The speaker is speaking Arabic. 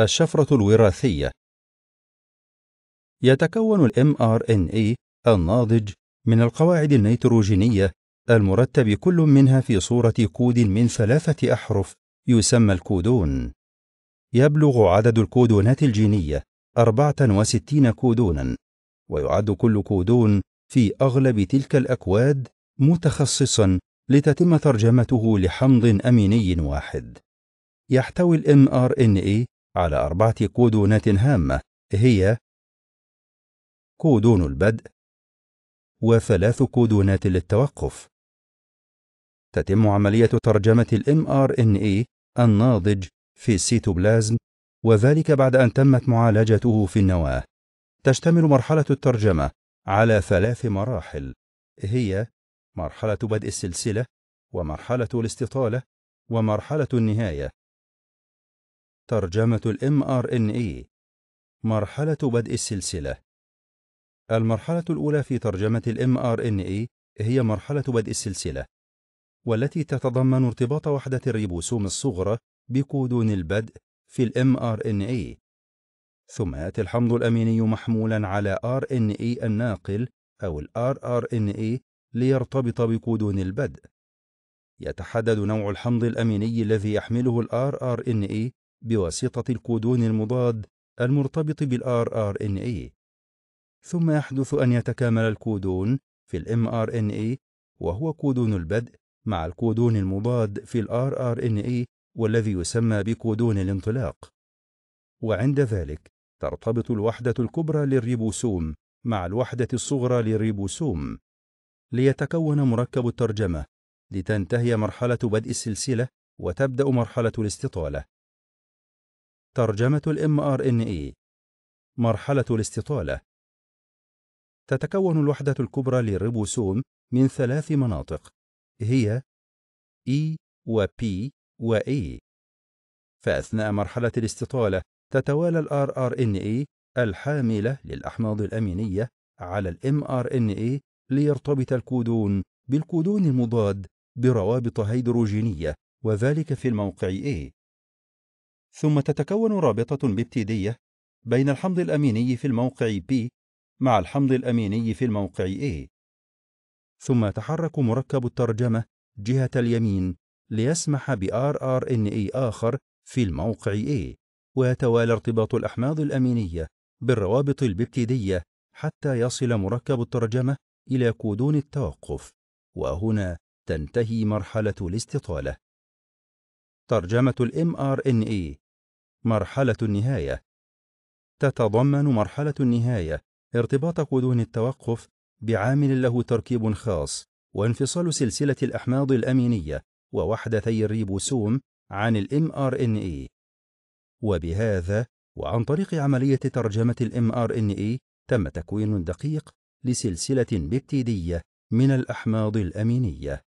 الشفرة الوراثية يتكون الـ mRNA الناضج من القواعد النيتروجينية المرتب كل منها في صورة كود من ثلاثة أحرف يسمى الكودون يبلغ عدد الكودونات الجينية 64 كودونا ويعد كل كودون في أغلب تلك الأكواد متخصصا لتتم ترجمته لحمض أميني واحد يحتوي الـ mRNA على أربعة كودونات هامة هي كودون البدء وثلاث كودونات للتوقف تتم عملية ترجمة الـ mRNA الناضج في السيتوبلازم وذلك بعد أن تمت معالجته في النواة تشتمل مرحلة الترجمة على ثلاث مراحل هي مرحلة بدء السلسلة ومرحلة الاستطالة ومرحلة النهاية ترجمة الـ mRNA مرحلة بدء السلسلة المرحلة الأولى في ترجمة الـ mRNA هي مرحلة بدء السلسلة، والتي تتضمن ارتباط وحدة الريبوسوم الصغرى بكودون البدء في الـ mRNA، ثم يأتي الحمض الأميني محمولًا على RNA الناقل أو الـ rRNA ليرتبط بكودون البدء. يتحدد نوع الحمض الأميني الذي يحمله الـ rRNA بواسطة الكودون المضاد المرتبط بالآر آر إن إي ثم يحدث أن يتكامل الكودون في الام ار ان اي وهو كودون البدء مع الكودون المضاد في الار ار ان اي والذي يسمى بكودون الانطلاق وعند ذلك ترتبط الوحدة الكبرى للريبوسوم مع الوحدة الصغرى للريبوسوم ليتكون مركب الترجمة لتنتهي مرحلة بدء السلسلة وتبدأ مرحلة الاستطالة ترجمة الام ار ان اي مرحلة الاستطالة تتكون الوحدة الكبرى للريبوسوم من ثلاث مناطق هي E و P و A فأثناء مرحلة الاستطالة تتوالى الـ RRNA الحاملة للأحماض الأمينية على الـ mRNA ليرتبط الكودون بالكودون المضاد بروابط هيدروجينية وذلك في الموقع A ثم تتكون رابطة ببتيدية بين الحمض الأميني في الموقع P مع الحمض الأميني في الموقع A ثم يتحرك مركب الترجمة جهة اليمين ليسمح بـ RRNA آخر في الموقع A ويتوالى ارتباط الأحماض الأمينية بالروابط الببتيدية حتى يصل مركب الترجمة إلى كودون التوقف وهنا تنتهي مرحلة الاستطالة ترجمة الـ mRNA مرحلة النهاية تتضمن مرحلة النهاية ارتباط قدون التوقف بعامل له تركيب خاص وانفصال سلسلة الأحماض الأمينية ووحدتي الريبوسوم عن الـ mRNA وبهذا وعن طريق عملية ترجمة الـ mRNA تم تكوين دقيق لسلسلة بيبتيدية من الأحماض الأمينية